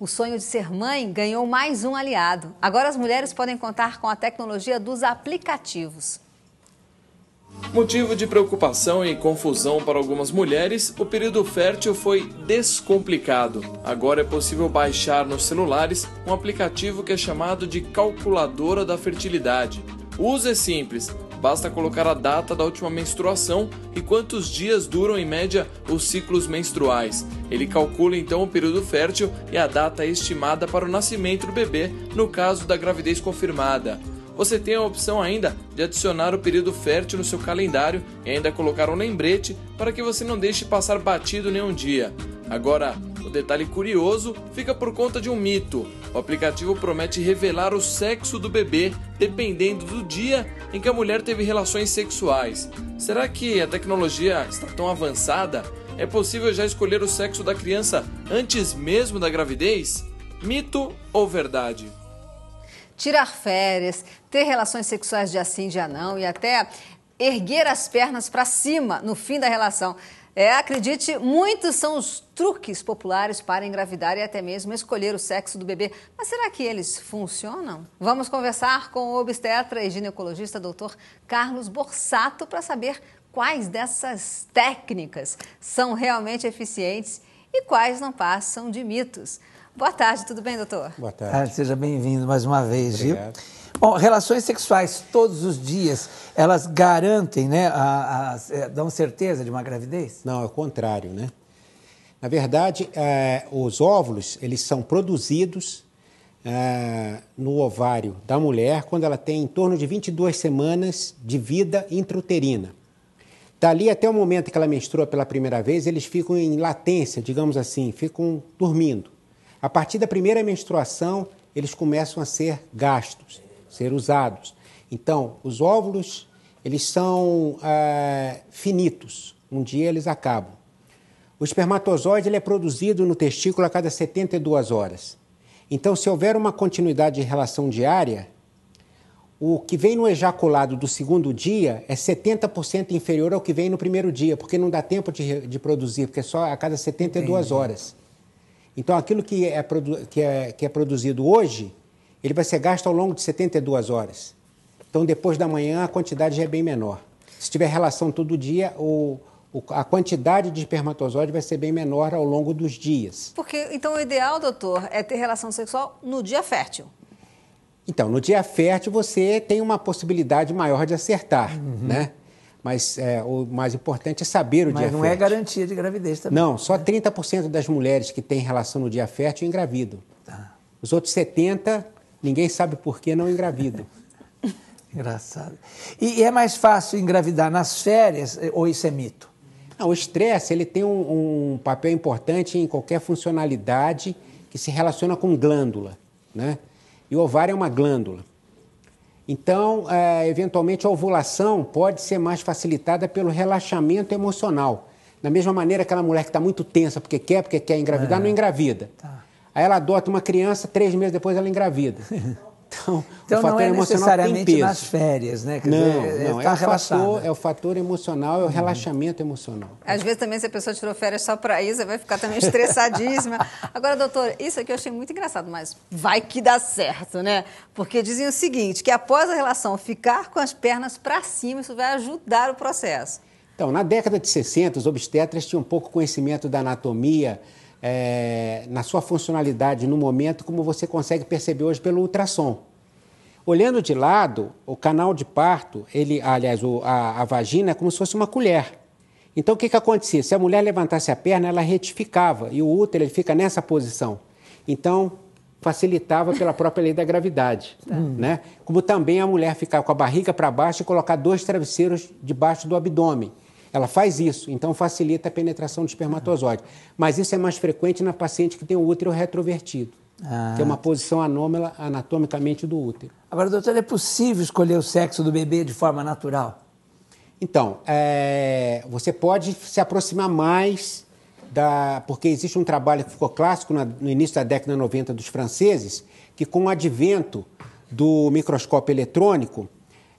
O sonho de ser mãe ganhou mais um aliado. Agora as mulheres podem contar com a tecnologia dos aplicativos. Motivo de preocupação e confusão para algumas mulheres, o período fértil foi descomplicado. Agora é possível baixar nos celulares um aplicativo que é chamado de calculadora da fertilidade. O uso é simples, Basta colocar a data da última menstruação e quantos dias duram em média os ciclos menstruais. Ele calcula então o período fértil e a data estimada para o nascimento do bebê no caso da gravidez confirmada. Você tem a opção ainda de adicionar o período fértil no seu calendário e ainda colocar um lembrete para que você não deixe passar batido nenhum dia. Agora, o detalhe curioso fica por conta de um mito. O aplicativo promete revelar o sexo do bebê dependendo do dia em que a mulher teve relações sexuais. Será que a tecnologia está tão avançada? É possível já escolher o sexo da criança antes mesmo da gravidez? Mito ou verdade? Tirar férias, ter relações sexuais de assim, de anão e até erguer as pernas para cima no fim da relação é, acredite, muitos são os truques populares para engravidar e até mesmo escolher o sexo do bebê. Mas será que eles funcionam? Vamos conversar com o obstetra e ginecologista doutor Carlos Borsato para saber quais dessas técnicas são realmente eficientes e quais não passam de mitos. Boa tarde, tudo bem, doutor? Boa ah, tarde. seja bem-vindo mais uma vez, Obrigado. Gil. Bom, relações sexuais todos os dias, elas garantem, né, a, a, dão certeza de uma gravidez? Não, é o contrário, né? Na verdade, é, os óvulos, eles são produzidos é, no ovário da mulher quando ela tem em torno de 22 semanas de vida intrauterina. Dali até o momento que ela menstrua pela primeira vez, eles ficam em latência, digamos assim, ficam dormindo. A partir da primeira menstruação, eles começam a ser gastos, ser usados. Então, os óvulos, eles são é, finitos. Um dia eles acabam. O espermatozoide ele é produzido no testículo a cada 72 horas. Então, se houver uma continuidade de relação diária, o que vem no ejaculado do segundo dia é 70% inferior ao que vem no primeiro dia, porque não dá tempo de, de produzir, porque é só a cada 72 Entendi. horas. Então, aquilo que é, que, é, que é produzido hoje, ele vai ser gasto ao longo de 72 horas. Então, depois da manhã, a quantidade já é bem menor. Se tiver relação todo dia, o, o, a quantidade de espermatozoide vai ser bem menor ao longo dos dias. Porque, então, o ideal, doutor, é ter relação sexual no dia fértil. Então, no dia fértil, você tem uma possibilidade maior de acertar, uhum. né? mas é, o mais importante é saber o mas dia não é fértil. não é garantia de gravidez também. Não, só né? 30% das mulheres que têm relação no dia fértil engravidam. Tá. Os outros 70%, ninguém sabe por que não engravidam. Engraçado. E, e, é mais fácil engravidar nas férias eh, ou isso é mito? Não, o estresse ele tem um, um papel importante em qualquer funcionalidade que se relaciona com glândula, né? E o ovário é uma glândula. Então, é, eventualmente, a ovulação pode ser mais facilitada pelo relaxamento emocional. Da mesma maneira, aquela mulher que está muito tensa porque quer, porque quer engravidar, é. não engravida. Tá. Aí ela adota uma criança, três meses depois ela engravida. Então, então não é necessariamente nas férias, né? Quer não, dizer, não, é, tá é, o fator, é, o fator, emocional, é o uhum. relaxamento emocional. Às vezes também se a pessoa tirou férias só para isso, vai ficar também estressadíssima. Agora, doutor, isso aqui eu achei muito engraçado, mas vai que dá certo, né? Porque dizem o seguinte, que após a relação ficar com as pernas para cima, isso vai ajudar o processo. Então, na década de 60, os obstetras tinham pouco conhecimento da anatomia, é, na sua funcionalidade no momento, como você consegue perceber hoje pelo ultrassom. Olhando de lado, o canal de parto, ele, aliás, o, a, a, vagina é como se fosse uma colher. Então, o que, que acontecia? Se a mulher levantasse a perna, ela retificava e o útero ele fica nessa posição. Então, facilitava pela própria lei da gravidade, tá. né? Como também a mulher ficar com a barriga para baixo e colocar dois travesseiros debaixo do abdômen. Ela faz isso, então facilita a penetração do espermatozoide. Mas isso é mais frequente na paciente que tem o útero retrovertido. Ah. Que é uma posição anômala anatomicamente do útero. Agora, doutor, é possível escolher o sexo do bebê de forma natural? Então, é, você pode se aproximar mais da. Porque existe um trabalho que ficou clássico na, no início da década de 90 dos franceses, que com o advento do microscópio eletrônico,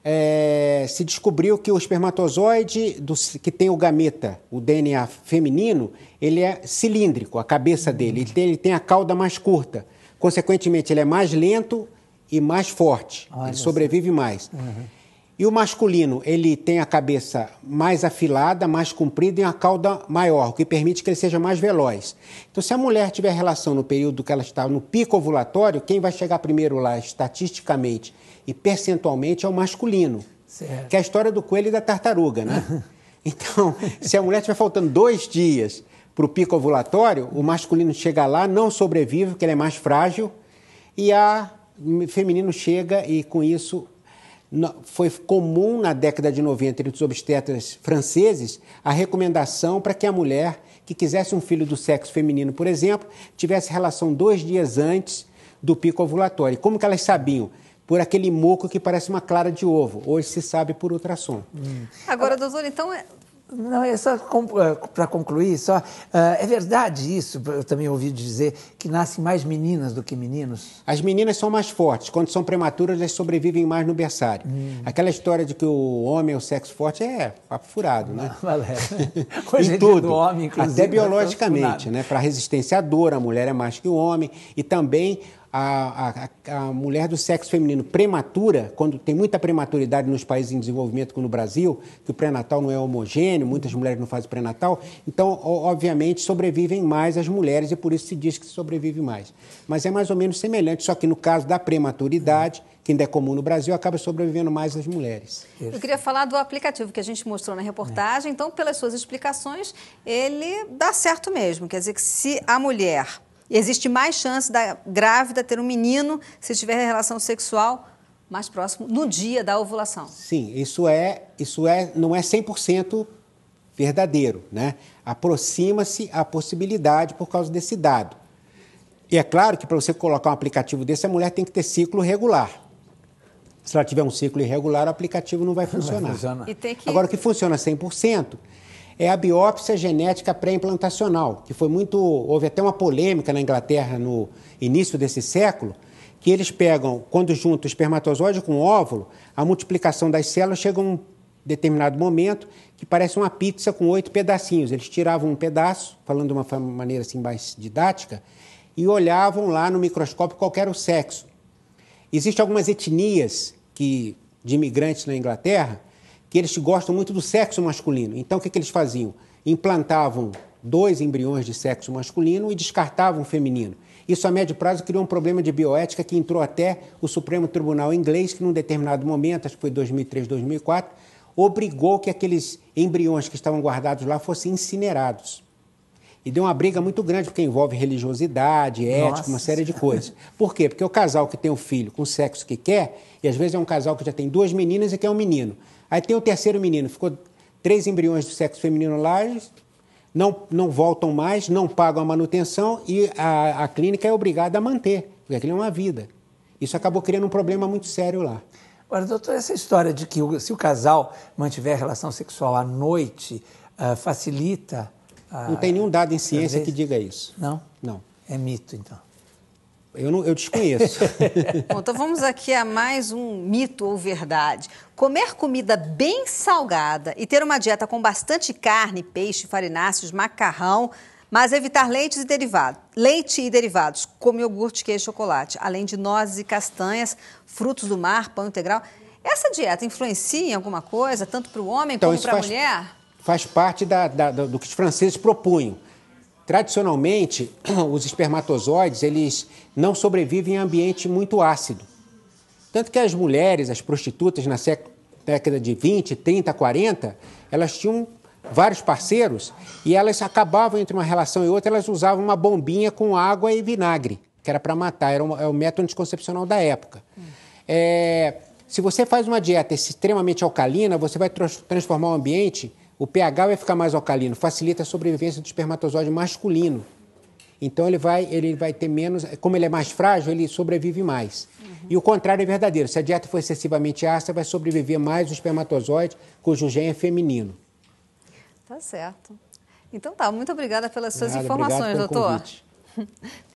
é, se descobriu que o espermatozoide do, que tem o gameta, o DNA feminino, ele é cilíndrico, a cabeça dele, ele tem, ele tem a cauda mais curta. Consequentemente, ele é mais lento e mais forte, Olha ele sobrevive assim. mais. Uhum. E o masculino, ele tem a cabeça mais afilada, mais comprida e uma cauda maior, o que permite que ele seja mais veloz. Então, se a mulher tiver relação no período que ela está no pico ovulatório, quem vai chegar primeiro lá estatisticamente e percentualmente é o masculino. Certo. Que é a história do coelho e da tartaruga, né? Então, se a mulher estiver faltando dois dias para o pico ovulatório, o masculino chega lá, não sobrevive, porque ele é mais frágil, e a hum, feminino chega e com isso foi comum na década de 90 entre os obstetras franceses a recomendação para que a mulher que quisesse um filho do sexo feminino, por exemplo, tivesse relação dois dias antes do pico ovulatório. Como que elas sabiam? por aquele muco que parece uma clara de ovo. Hoje se sabe por ultrassom. Hum. Agora, doutor, então é, não, é só é, para concluir, só uh, é verdade isso. Eu também ouvi dizer que nascem mais meninas do que meninos. As meninas são mais fortes. Quando são prematuras, elas sobrevivem mais no berçário. Hum. Aquela história de que o homem é o sexo forte é papo furado, né? Valeu. em tudo, do homem, inclusive, até né? biologicamente, né? Para resistência à dor, a mulher é mais que o homem e também a, a, a, mulher do sexo feminino prematura, quando tem muita prematuridade nos países em desenvolvimento, como no Brasil, que o pré-natal não é homogêneo, muitas mulheres não fazem pré-natal, então, obviamente, sobrevivem mais as mulheres e por isso se diz que sobrevive mais. Mas é mais ou menos semelhante, só que no caso da prematuridade, que ainda é comum no Brasil, acaba sobrevivendo mais as mulheres. Eu queria falar do aplicativo que a gente mostrou na reportagem. É. Então, pelas suas explicações, ele dá certo mesmo. Quer dizer que se a mulher e existe mais chance da grávida ter um menino se tiver relação sexual mais próximo no dia da ovulação. Sim, isso é, isso é, não é 100% verdadeiro, né? Aproxima-se a possibilidade por causa desse dado. E é claro que para você colocar um aplicativo desse, a mulher tem que ter ciclo regular. Se ela tiver um ciclo irregular, o aplicativo não vai funcionar. Não vai funcionar. Que... Agora, o que funciona 100% é a biópsia genética pré-implantacional, que foi muito. houve até uma polêmica na Inglaterra no início desse século, que eles pegam, quando juntam espermatozoide com óvulo, a multiplicação das células chega a um determinado momento que parece uma pizza com oito pedacinhos. Eles tiravam um pedaço, falando de uma maneira assim mais didática, e olhavam lá no microscópio qual era o sexo. Existem algumas etnias que, de imigrantes na Inglaterra que eles gostam muito do sexo masculino. Então, o que, que eles faziam? Implantavam dois embriões de sexo masculino e descartavam o feminino. Isso a médio prazo criou um problema de bioética que entrou até o Supremo Tribunal inglês, que num determinado momento, acho que foi 2003, 2004, obrigou que aqueles embriões que estavam guardados lá fossem incinerados. E deu uma briga muito grande, porque envolve religiosidade, ética, Nossa. uma série de coisas. Por quê? Porque o casal que tem o um filho com o sexo que quer, e às vezes é um casal que já tem duas meninas e quer um menino. Aí tem o terceiro menino, ficou três embriões do sexo feminino lá, não, não voltam mais, não pagam a manutenção e a, a clínica é obrigada a manter, porque aquilo é uma vida. Isso acabou criando um problema muito sério lá. Agora, doutor, essa história de que se o casal mantiver relação sexual à noite, uh, facilita. Não tem ah, nenhum dado em ciência que diga isso. Não? Não. É mito, então. Eu, não, eu desconheço. Bom, então vamos aqui a mais um mito ou verdade. Comer comida bem salgada e ter uma dieta com bastante carne, peixe, farináceos, macarrão, mas evitar leites e derivados. Leite e derivados, como iogurte, queijo, chocolate, além de nozes e castanhas, frutos do mar, pão integral. Essa dieta influencia em alguma coisa, tanto para o homem então, como para a mulher? Faz parte da, da, do que os franceses propunham Tradicionalmente, os espermatozoides eles não sobrevivem em ambiente muito ácido. Tanto que as mulheres, as prostitutas na década de 20, 30, 40, elas tinham vários parceiros e elas acabavam entre uma relação e outra, elas usavam uma bombinha com água e vinagre, que era para matar, era, é o método anticoncepcional da época. É, se você faz uma dieta extremamente alcalina, você vai transformar o ambiente o pH vai ficar mais alcalino, facilita a sobrevivência do espermatozoide masculino. Então ele vai, ele vai ter menos, como ele é mais frágil, ele sobrevive mais. Uhum. E o contrário é verdadeiro. Se a dieta for excessivamente ácida, vai sobreviver mais o espermatozoide cujo gene é feminino. Tá certo. Então tá, muito obrigada pelas suas Nada, informações, doutor.